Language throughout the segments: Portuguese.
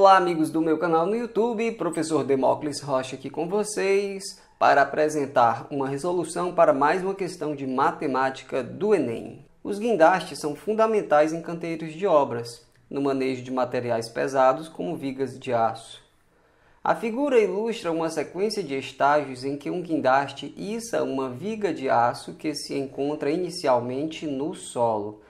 Olá, amigos do meu canal no YouTube, professor Demócles Rocha aqui com vocês para apresentar uma resolução para mais uma questão de matemática do Enem. Os guindastes são fundamentais em canteiros de obras, no manejo de materiais pesados como vigas de aço. A figura ilustra uma sequência de estágios em que um guindaste iça uma viga de aço que se encontra inicialmente no solo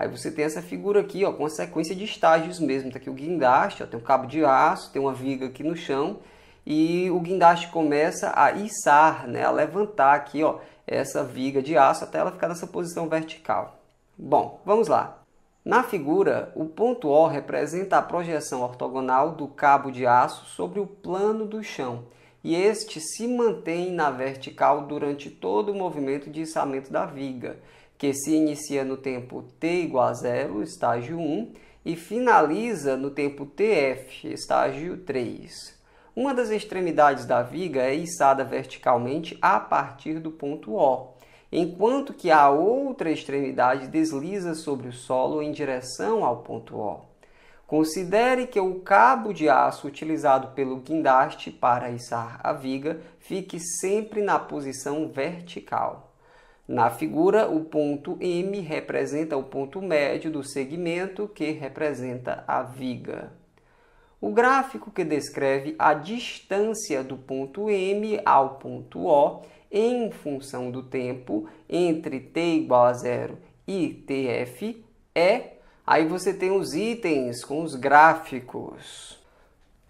Aí você tem essa figura aqui, ó, com a sequência de estágios mesmo. Tá aqui o guindaste, ó, tem um cabo de aço, tem uma viga aqui no chão e o guindaste começa a içar, né, a levantar aqui, ó, essa viga de aço até ela ficar nessa posição vertical. Bom, vamos lá. Na figura, o ponto O representa a projeção ortogonal do cabo de aço sobre o plano do chão, e este se mantém na vertical durante todo o movimento de içamento da viga que se inicia no tempo t igual a zero, estágio 1, e finaliza no tempo tf, estágio 3. Uma das extremidades da viga é içada verticalmente a partir do ponto O, enquanto que a outra extremidade desliza sobre o solo em direção ao ponto O. Considere que o cabo de aço utilizado pelo guindaste para içar a viga fique sempre na posição vertical. Na figura, o ponto M representa o ponto médio do segmento, que representa a viga. O gráfico que descreve a distância do ponto M ao ponto O em função do tempo entre t igual a zero e tf é. Aí você tem os itens com os gráficos.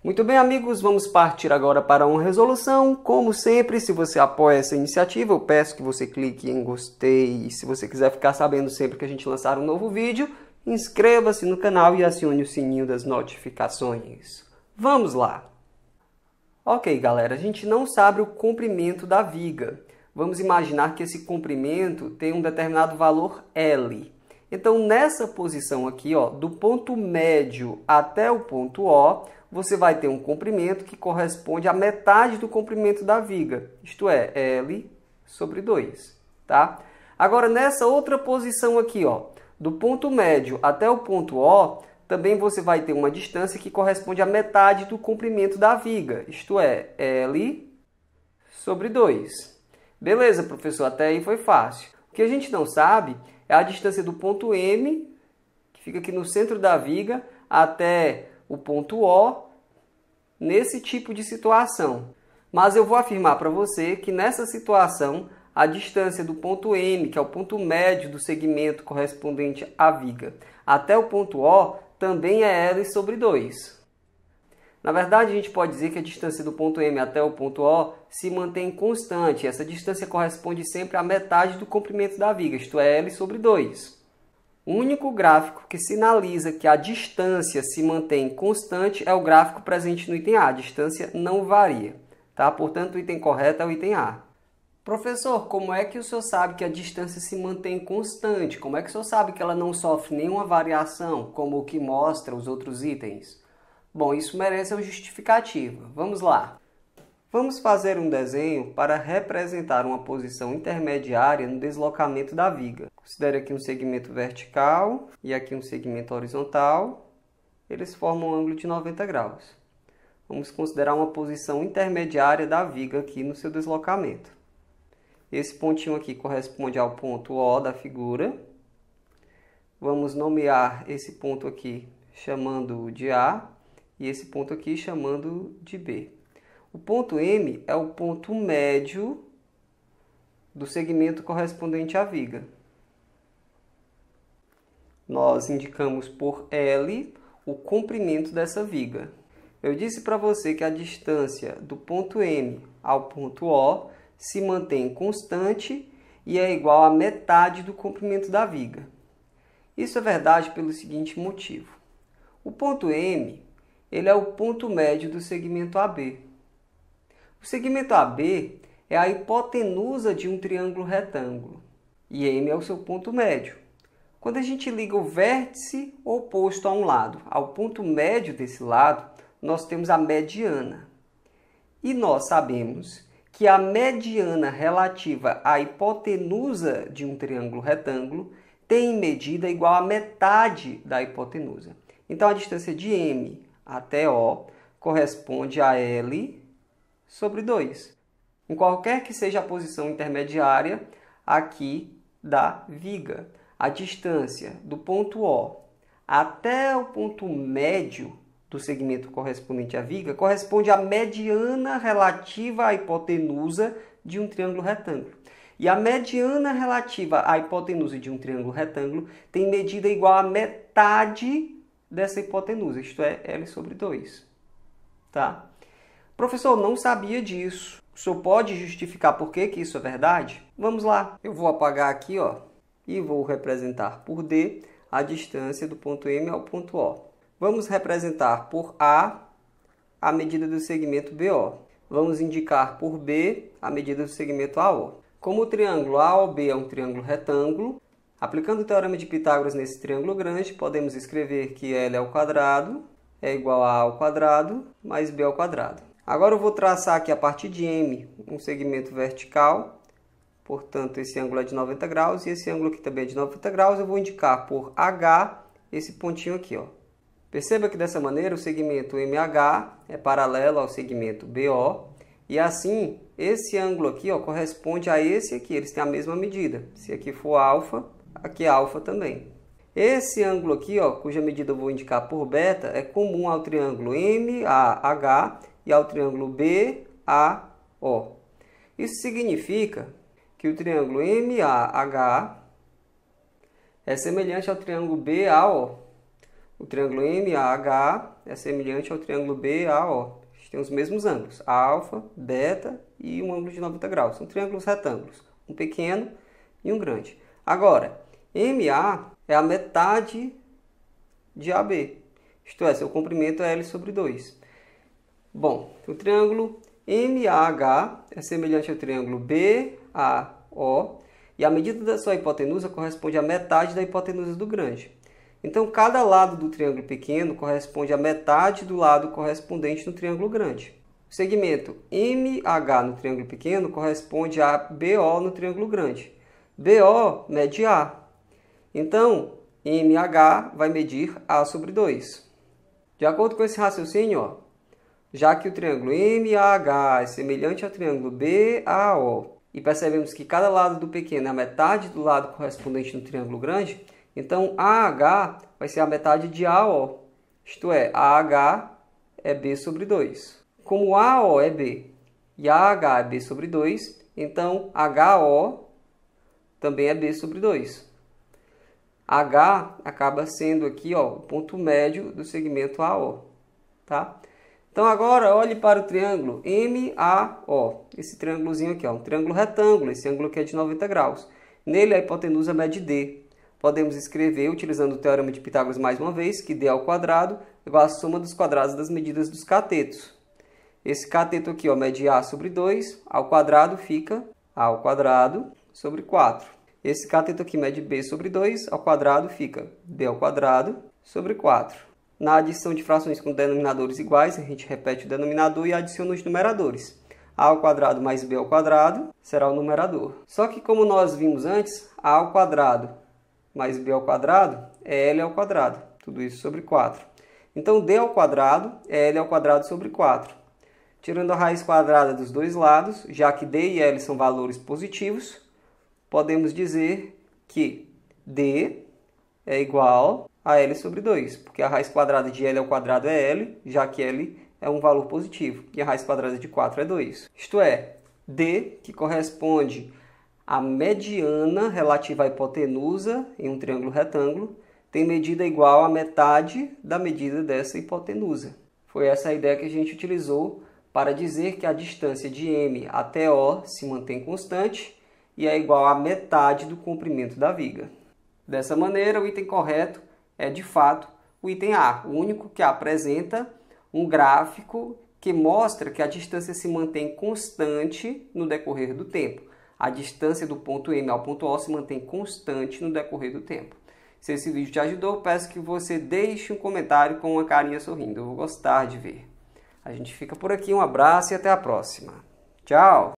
Muito bem, amigos, vamos partir agora para uma resolução. Como sempre, se você apoia essa iniciativa, eu peço que você clique em gostei. E se você quiser ficar sabendo sempre que a gente lançar um novo vídeo, inscreva-se no canal e acione o sininho das notificações. Vamos lá! Ok, galera, a gente não sabe o comprimento da viga. Vamos imaginar que esse comprimento tem um determinado valor L. Então, nessa posição aqui, ó, do ponto médio até o ponto O, você vai ter um comprimento que corresponde à metade do comprimento da viga, isto é, L sobre 2, tá? Agora, nessa outra posição aqui, ó, do ponto médio até o ponto O, também você vai ter uma distância que corresponde à metade do comprimento da viga, isto é, L sobre 2. Beleza, professor, até aí foi fácil. O que a gente não sabe é a distância do ponto M, que fica aqui no centro da viga, até o ponto O, nesse tipo de situação. Mas eu vou afirmar para você que nessa situação, a distância do ponto M, que é o ponto médio do segmento correspondente à viga, até o ponto O, também é L sobre 2. Na verdade, a gente pode dizer que a distância do ponto M até o ponto O se mantém constante. Essa distância corresponde sempre à metade do comprimento da viga, isto é, L sobre 2. O único gráfico que sinaliza que a distância se mantém constante é o gráfico presente no item A. A distância não varia. Tá? Portanto, o item correto é o item A. Professor, como é que o senhor sabe que a distância se mantém constante? Como é que o senhor sabe que ela não sofre nenhuma variação, como o que mostra os outros itens? Bom, isso merece uma justificativa. Vamos lá. Vamos fazer um desenho para representar uma posição intermediária no deslocamento da viga. Considere aqui um segmento vertical e aqui um segmento horizontal. Eles formam um ângulo de 90 graus. Vamos considerar uma posição intermediária da viga aqui no seu deslocamento. Esse pontinho aqui corresponde ao ponto O da figura. Vamos nomear esse ponto aqui chamando-o de A e esse ponto aqui chamando de B. O ponto M é o ponto médio do segmento correspondente à viga. Nós indicamos por L o comprimento dessa viga. Eu disse para você que a distância do ponto M ao ponto O se mantém constante e é igual a metade do comprimento da viga. Isso é verdade pelo seguinte motivo. O ponto M ele é o ponto médio do segmento AB. O segmento AB é a hipotenusa de um triângulo retângulo e M é o seu ponto médio. Quando a gente liga o vértice oposto a um lado ao ponto médio desse lado, nós temos a mediana. E nós sabemos que a mediana relativa à hipotenusa de um triângulo retângulo tem medida igual à metade da hipotenusa. Então a distância de M até O corresponde a L sobre 2. Em qualquer que seja a posição intermediária aqui da viga, a distância do ponto O até o ponto médio do segmento correspondente à viga corresponde à mediana relativa à hipotenusa de um triângulo retângulo. E a mediana relativa à hipotenusa de um triângulo retângulo tem medida igual a metade dessa hipotenusa, isto é, L sobre 2. Tá? Professor, não sabia disso. O senhor pode justificar por que, que isso é verdade? Vamos lá. Eu vou apagar aqui, ó, e vou representar por D a distância do ponto M ao ponto O. Vamos representar por A a medida do segmento BO. Vamos indicar por B a medida do segmento AO. Como o triângulo AOB é um triângulo retângulo, Aplicando o teorema de Pitágoras nesse triângulo grande, podemos escrever que L ao quadrado é igual a A ao quadrado mais B ao quadrado. Agora eu vou traçar aqui a partir de M um segmento vertical, portanto esse ângulo é de 90 graus e esse ângulo aqui também é de 90 graus, eu vou indicar por H esse pontinho aqui. Ó. Perceba que dessa maneira o segmento MH é paralelo ao segmento BO e assim esse ângulo aqui ó, corresponde a esse aqui, eles têm a mesma medida. Se aqui for alfa, aqui alfa também. Esse ângulo aqui, ó, cuja medida eu vou indicar por beta, é comum ao triângulo MAH e ao triângulo BAO. Isso significa que o triângulo MAH é semelhante ao triângulo BAO. O triângulo MAH é semelhante ao triângulo BAO. Eles têm os mesmos ângulos, alfa, beta e um ângulo de 90 graus. São triângulos retângulos, um pequeno e um grande. Agora, MA é a metade de AB, isto é, seu comprimento é L sobre 2. Bom, o triângulo MAH é semelhante ao triângulo BAO e a medida da sua hipotenusa corresponde à metade da hipotenusa do grande. Então, cada lado do triângulo pequeno corresponde à metade do lado correspondente no triângulo grande. O segmento MH no triângulo pequeno corresponde a BO no triângulo grande. BO mede A, então, MH vai medir A sobre 2. De acordo com esse raciocínio, ó, já que o triângulo MAH é semelhante ao triângulo BAO e percebemos que cada lado do pequeno é a metade do lado correspondente no triângulo grande, então AH vai ser a metade de AO, isto é, AH é B sobre 2. Como AO é B e AH é B sobre 2, então HO também é B sobre 2. H acaba sendo aqui ó, o ponto médio do segmento AO. Tá? Então agora olhe para o triângulo MAO, esse triângulozinho aqui, ó, um triângulo retângulo, esse ângulo aqui é de 90 graus. Nele a hipotenusa mede D. Podemos escrever, utilizando o teorema de Pitágoras mais uma vez, que D ao quadrado é igual à soma dos quadrados das medidas dos catetos. Esse cateto aqui ó, mede A sobre 2, ao quadrado fica A ao quadrado sobre 4. Esse cateto que mede B sobre 2 ao quadrado fica B ao quadrado sobre 4. Na adição de frações com denominadores iguais, a gente repete o denominador e adiciona os numeradores. A ao quadrado mais B ao quadrado será o numerador. Só que como nós vimos antes, A ao quadrado mais B ao quadrado é L ao quadrado, tudo isso sobre 4. Então D ao quadrado é L ao quadrado sobre 4. Tirando a raiz quadrada dos dois lados, já que D e L são valores positivos, podemos dizer que D é igual a L sobre 2, porque a raiz quadrada de L ao quadrado é L, já que L é um valor positivo, e a raiz quadrada de 4 é 2. Isto é, D, que corresponde à mediana relativa à hipotenusa em um triângulo retângulo, tem medida igual a metade da medida dessa hipotenusa. Foi essa a ideia que a gente utilizou para dizer que a distância de M até O se mantém constante e é igual a metade do comprimento da viga. Dessa maneira, o item correto é de fato o item A, o único que apresenta um gráfico que mostra que a distância se mantém constante no decorrer do tempo. A distância do ponto M ao ponto O se mantém constante no decorrer do tempo. Se esse vídeo te ajudou, peço que você deixe um comentário com uma carinha sorrindo. Eu vou gostar de ver. A gente fica por aqui, um abraço e até a próxima. Tchau!